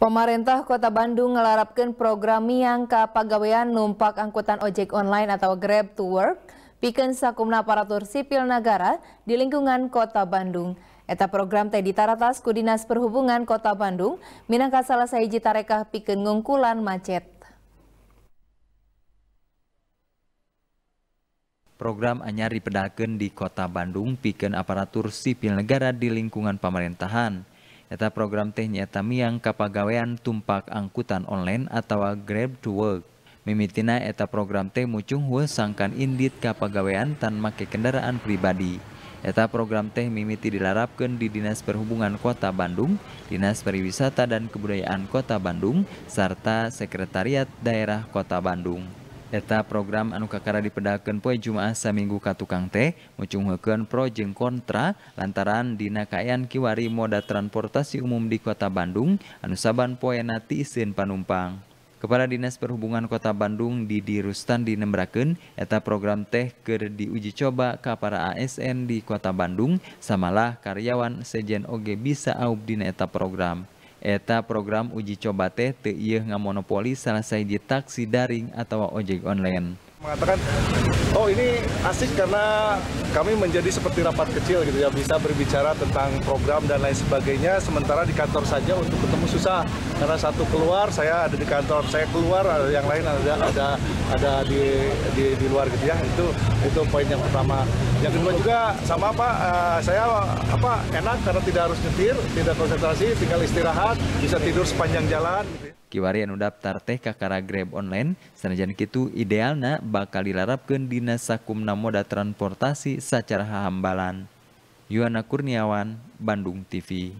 Pemerintah Kota Bandung ngelarapkan program yang kepegawaian Numpak Angkutan Ojek Online atau Grab to Work piken sakumna aparatur sipil negara di lingkungan Kota Bandung. Eta program teh ditaratas ku Dinas Perhubungan Kota Bandung minangka salah sahiji tarekah piken ngungkulan macet. Program anyar dipedakeun di Kota Bandung piken aparatur sipil negara di lingkungan pemerintahan. Eta program teh nyaeta miang kapagawean tumpak angkutan online atau Grab to Work. Mimitina eta program teh mucung hujan sangkan indit kapagawean tan make kendaraan pribadi. Eta program teh mimiti dilarapkan di Dinas Perhubungan Kota Bandung, Dinas Pariwisata dan Kebudayaan Kota Bandung, serta Sekretariat Daerah Kota Bandung. Eta program anu kakara dipedakan poe Jumaah saminggu ka tukang teh mucungheken pro jeng kontra lantaran dina kaayaan kiwari moda transportasi umum di kota Bandung anu saban poe nati isin panumpang. Kepala Dinas Perhubungan Kota Bandung Didi Rustan dinembrakeun eta program teh keur diuji coba ke para ASN di Kota Bandung samalah karyawan sejen oge bisa aub dina eta program. Eta program uji coba teh te ieu ngamonopoli selesai di taksi daring atau ojek online mengatakan oh ini asik karena kami menjadi seperti rapat kecil gitu ya bisa berbicara tentang program dan lain sebagainya sementara di kantor saja untuk ketemu susah karena satu keluar saya ada di kantor saya keluar ada yang lain ada ada ada di di, di luar gitu ya itu itu poin yang pertama yang kedua juga sama pak uh, saya apa enak karena tidak harus nyetir tidak konsentrasi tinggal istirahat bisa tidur sepanjang jalan gitu ya kiwari anu daftar teh kakara Grab online sanajan kitu idealna bakal dilarapkeun dina sakumna moda transportasi secara hambalan. Yuana Kurniawan Bandung TV